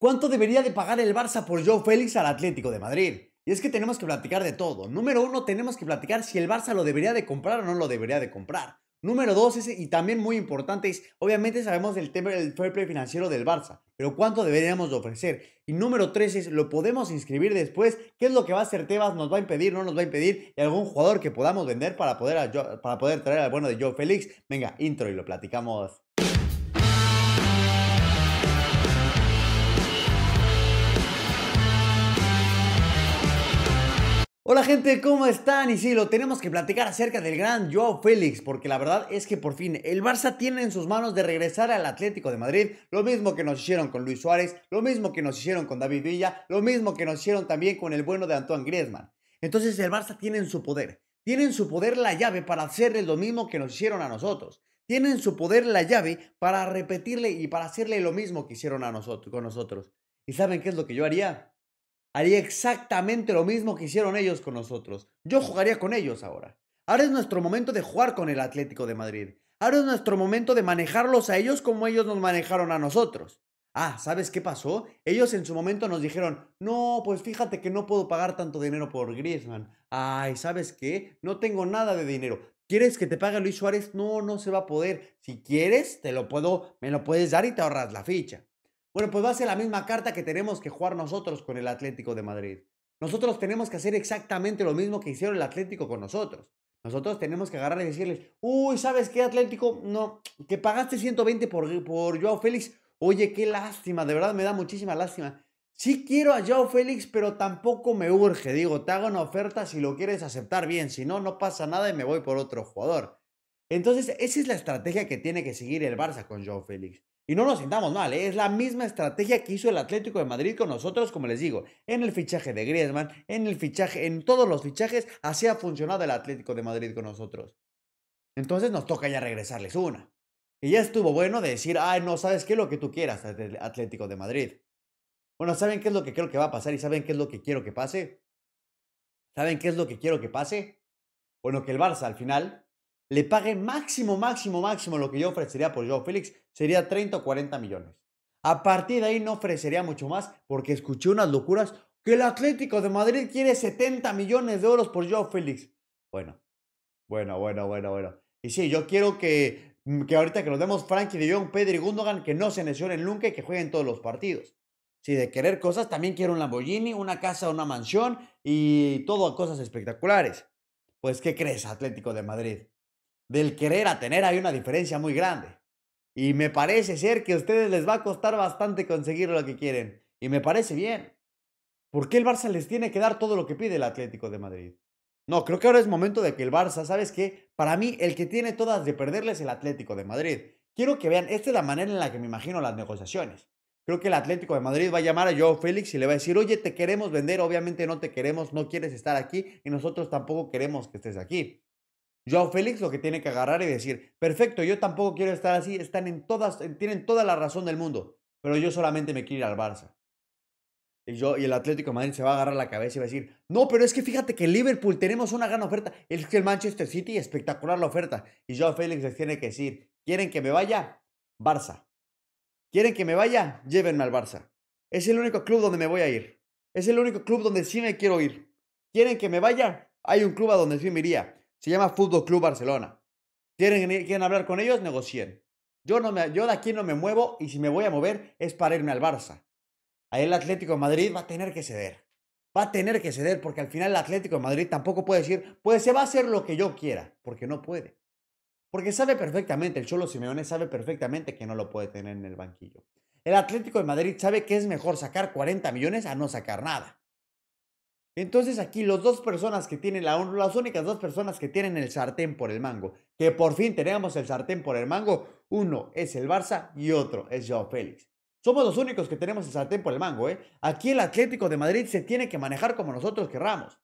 ¿Cuánto debería de pagar el Barça por Joe Félix al Atlético de Madrid? Y es que tenemos que platicar de todo. Número uno, tenemos que platicar si el Barça lo debería de comprar o no lo debería de comprar. Número dos, y también muy importante, es obviamente sabemos del tema del fair play financiero del Barça, pero ¿cuánto deberíamos de ofrecer? Y número tres es, ¿lo podemos inscribir después? ¿Qué es lo que va a hacer Tebas? ¿Nos va a impedir? ¿No nos va a impedir? ¿Y algún jugador que podamos vender para poder, para poder traer al bueno de Joe Félix? Venga, intro y lo platicamos Hola gente, ¿cómo están? Y sí, lo tenemos que platicar acerca del gran Joao Félix, porque la verdad es que por fin el Barça tiene en sus manos de regresar al Atlético de Madrid, lo mismo que nos hicieron con Luis Suárez, lo mismo que nos hicieron con David Villa, lo mismo que nos hicieron también con el bueno de Antoine Griezmann. Entonces el Barça tiene en su poder, tiene en su poder la llave para hacerle lo mismo que nos hicieron a nosotros. Tiene en su poder la llave para repetirle y para hacerle lo mismo que hicieron a nosotros, con nosotros. ¿Y saben qué es lo que yo haría? haría exactamente lo mismo que hicieron ellos con nosotros. Yo jugaría con ellos ahora. Ahora es nuestro momento de jugar con el Atlético de Madrid. Ahora es nuestro momento de manejarlos a ellos como ellos nos manejaron a nosotros. Ah, ¿sabes qué pasó? Ellos en su momento nos dijeron, no, pues fíjate que no puedo pagar tanto dinero por Griezmann. Ay, ¿sabes qué? No tengo nada de dinero. ¿Quieres que te pague Luis Suárez? No, no se va a poder. Si quieres, te lo puedo, me lo puedes dar y te ahorras la ficha. Bueno, pues va a ser la misma carta que tenemos que jugar nosotros con el Atlético de Madrid. Nosotros tenemos que hacer exactamente lo mismo que hicieron el Atlético con nosotros. Nosotros tenemos que agarrar y decirles, uy, ¿sabes qué, Atlético? No, que pagaste 120 por, por Joao Félix. Oye, qué lástima, de verdad me da muchísima lástima. Sí quiero a Joao Félix, pero tampoco me urge. Digo, te hago una oferta si lo quieres aceptar bien, si no, no pasa nada y me voy por otro jugador. Entonces, esa es la estrategia que tiene que seguir el Barça con Joao Félix. Y no nos sintamos mal, ¿eh? es la misma estrategia que hizo el Atlético de Madrid con nosotros, como les digo, en el fichaje de Griezmann, en el fichaje, en todos los fichajes, así ha funcionado el Atlético de Madrid con nosotros. Entonces nos toca ya regresarles una. Y ya estuvo bueno de decir, ay, no, ¿sabes qué? es Lo que tú quieras, Atlético de Madrid. Bueno, ¿saben qué es lo que creo que va a pasar y saben qué es lo que quiero que pase? ¿Saben qué es lo que quiero que pase? Bueno, que el Barça al final le pague máximo, máximo, máximo lo que yo ofrecería por Joe Félix, sería 30 o 40 millones. A partir de ahí no ofrecería mucho más porque escuché unas locuras que el Atlético de Madrid quiere 70 millones de euros por Joao Félix. Bueno, bueno, bueno, bueno, bueno. Y sí, yo quiero que, mm, que ahorita que nos demos Frankie de Jong, Pedri y Gundogan, que no se lesionen nunca y que jueguen todos los partidos. Si de querer cosas, también quiero un Lamborghini, una casa, una mansión y todo cosas espectaculares. Pues, ¿qué crees, Atlético de Madrid? Del querer a tener hay una diferencia muy grande. Y me parece ser que a ustedes les va a costar bastante conseguir lo que quieren. Y me parece bien. ¿Por qué el Barça les tiene que dar todo lo que pide el Atlético de Madrid? No, creo que ahora es momento de que el Barça, ¿sabes qué? Para mí, el que tiene todas de perderles es el Atlético de Madrid. Quiero que vean, esta es la manera en la que me imagino las negociaciones. Creo que el Atlético de Madrid va a llamar a Joe Félix y le va a decir, oye, te queremos vender, obviamente no te queremos, no quieres estar aquí y nosotros tampoco queremos que estés aquí. Joao Félix lo que tiene que agarrar y decir, perfecto, yo tampoco quiero estar así, están en todas, tienen toda la razón del mundo, pero yo solamente me quiero ir al Barça. Y, yo, y el Atlético de Madrid se va a agarrar la cabeza y va a decir, no, pero es que fíjate que Liverpool tenemos una gran oferta, es que el Manchester City, espectacular la oferta. Y Joao Félix les tiene que decir, ¿quieren que me vaya? Barça. ¿Quieren que me vaya? Llévenme al Barça. Es el único club donde me voy a ir. Es el único club donde sí me quiero ir. ¿Quieren que me vaya? Hay un club a donde sí me iría. Se llama Fútbol Club Barcelona. ¿Quieren, ¿Quieren, hablar con ellos? Negocien. Yo, no me, yo de aquí no me muevo y si me voy a mover es para irme al Barça. Ahí el Atlético de Madrid va a tener que ceder. Va a tener que ceder porque al final el Atlético de Madrid tampoco puede decir, pues se va a hacer lo que yo quiera, porque no puede. Porque sabe perfectamente, el Cholo Simeone sabe perfectamente que no lo puede tener en el banquillo. El Atlético de Madrid sabe que es mejor sacar 40 millones a no sacar nada. Entonces aquí los dos personas que tienen, las únicas dos personas que tienen el sartén por el mango, que por fin tenemos el sartén por el mango, uno es el Barça y otro es Joao Félix. Somos los únicos que tenemos el sartén por el mango, ¿eh? Aquí el Atlético de Madrid se tiene que manejar como nosotros querramos.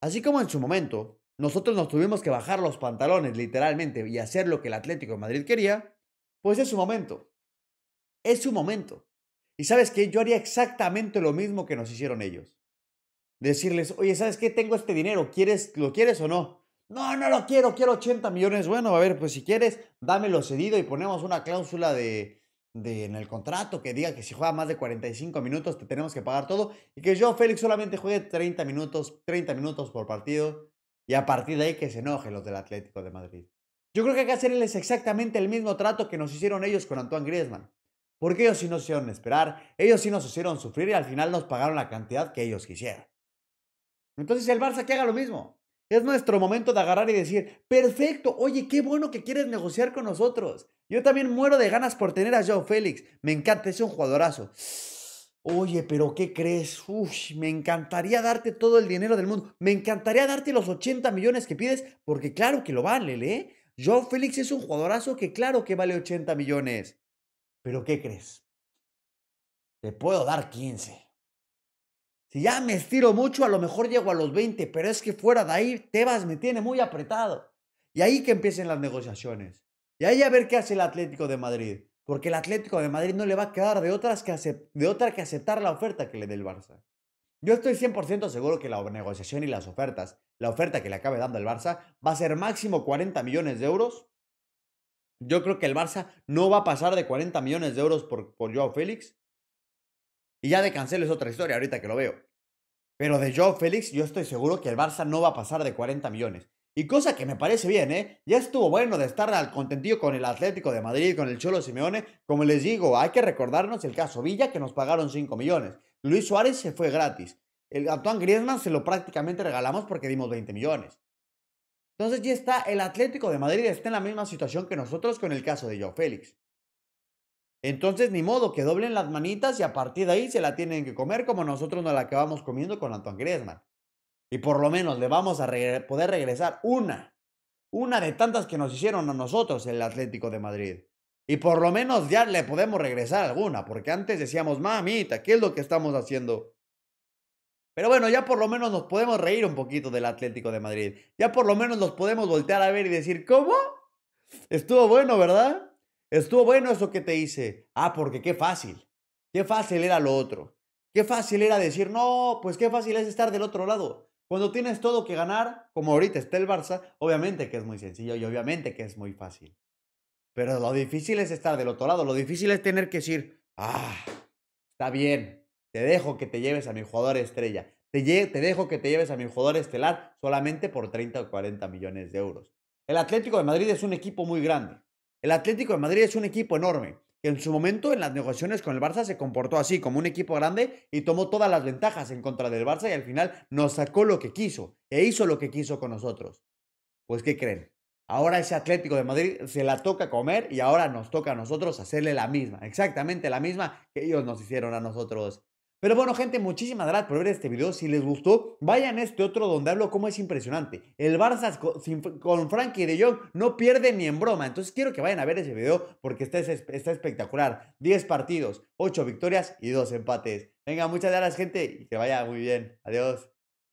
Así como en su momento, nosotros nos tuvimos que bajar los pantalones literalmente y hacer lo que el Atlético de Madrid quería, pues es su momento. Es su momento. Y sabes que yo haría exactamente lo mismo que nos hicieron ellos decirles, oye, ¿sabes qué? Tengo este dinero, ¿quieres, ¿lo quieres o no? No, no lo quiero, quiero 80 millones. Bueno, a ver, pues si quieres, dámelo cedido y ponemos una cláusula de, de, en el contrato que diga que si juega más de 45 minutos te tenemos que pagar todo y que yo, Félix, solamente juegue 30 minutos, 30 minutos por partido y a partir de ahí que se enojen los del Atlético de Madrid. Yo creo que hay que hacerles exactamente el mismo trato que nos hicieron ellos con Antoine Griezmann. Porque ellos sí nos hicieron esperar, ellos sí nos hicieron sufrir y al final nos pagaron la cantidad que ellos quisieran. Entonces el Barça que haga lo mismo. Es nuestro momento de agarrar y decir, perfecto, oye, qué bueno que quieres negociar con nosotros. Yo también muero de ganas por tener a Joe Félix. Me encanta, es un jugadorazo. Oye, pero ¿qué crees? me encantaría darte todo el dinero del mundo. Me encantaría darte los 80 millones que pides, porque claro que lo vale, ¿eh? Joe Félix es un jugadorazo que claro que vale 80 millones. Pero ¿qué crees? Te puedo dar 15 ya me estiro mucho, a lo mejor llego a los 20, pero es que fuera de ahí, Tebas me tiene muy apretado. Y ahí que empiecen las negociaciones. Y ahí a ver qué hace el Atlético de Madrid. Porque el Atlético de Madrid no le va a quedar de, otras que de otra que aceptar la oferta que le dé el Barça. Yo estoy 100% seguro que la negociación y las ofertas, la oferta que le acabe dando el Barça, va a ser máximo 40 millones de euros. Yo creo que el Barça no va a pasar de 40 millones de euros por Joao Félix. Y ya de Cancelo es otra historia ahorita que lo veo. Pero de Joao Félix yo estoy seguro que el Barça no va a pasar de 40 millones. Y cosa que me parece bien, ¿eh? Ya estuvo bueno de estar al contentillo con el Atlético de Madrid, con el Cholo Simeone. Como les digo, hay que recordarnos el caso Villa, que nos pagaron 5 millones. Luis Suárez se fue gratis. El Antoine Griezmann se lo prácticamente regalamos porque dimos 20 millones. Entonces ya está, el Atlético de Madrid está en la misma situación que nosotros con el caso de Joe Félix. Entonces, ni modo, que doblen las manitas y a partir de ahí se la tienen que comer como nosotros nos la acabamos comiendo con Antoine Griezmann. Y por lo menos le vamos a poder regresar una, una de tantas que nos hicieron a nosotros el Atlético de Madrid. Y por lo menos ya le podemos regresar alguna, porque antes decíamos, mamita, ¿qué es lo que estamos haciendo? Pero bueno, ya por lo menos nos podemos reír un poquito del Atlético de Madrid. Ya por lo menos nos podemos voltear a ver y decir, ¿cómo? Estuvo bueno, ¿verdad? Estuvo bueno eso que te hice. Ah, porque qué fácil. Qué fácil era lo otro. Qué fácil era decir, no, pues qué fácil es estar del otro lado. Cuando tienes todo que ganar, como ahorita está el Barça, obviamente que es muy sencillo y obviamente que es muy fácil. Pero lo difícil es estar del otro lado. Lo difícil es tener que decir, ah, está bien, te dejo que te lleves a mi jugador estrella. Te, dejo que te lleves a mi jugador estelar solamente por 30 o 40 millones de euros. El Atlético de Madrid es un equipo muy grande. El Atlético de Madrid es un equipo enorme, que en su momento en las negociaciones con el Barça se comportó así, como un equipo grande y tomó todas las ventajas en contra del Barça y al final nos sacó lo que quiso e hizo lo que quiso con nosotros. Pues ¿qué creen? Ahora ese Atlético de Madrid se la toca comer y ahora nos toca a nosotros hacerle la misma, exactamente la misma que ellos nos hicieron a nosotros pero bueno, gente, muchísimas gracias por ver este video. Si les gustó, vayan a este otro donde hablo cómo es impresionante. El Barça con, Frankie de Jong no pierde ni en broma. Entonces quiero que vayan a ver ese video porque está, está espectacular. 10 partidos, 8 victorias y 2 empates. Venga, muchas gracias, gente, y que vaya muy bien. Adiós.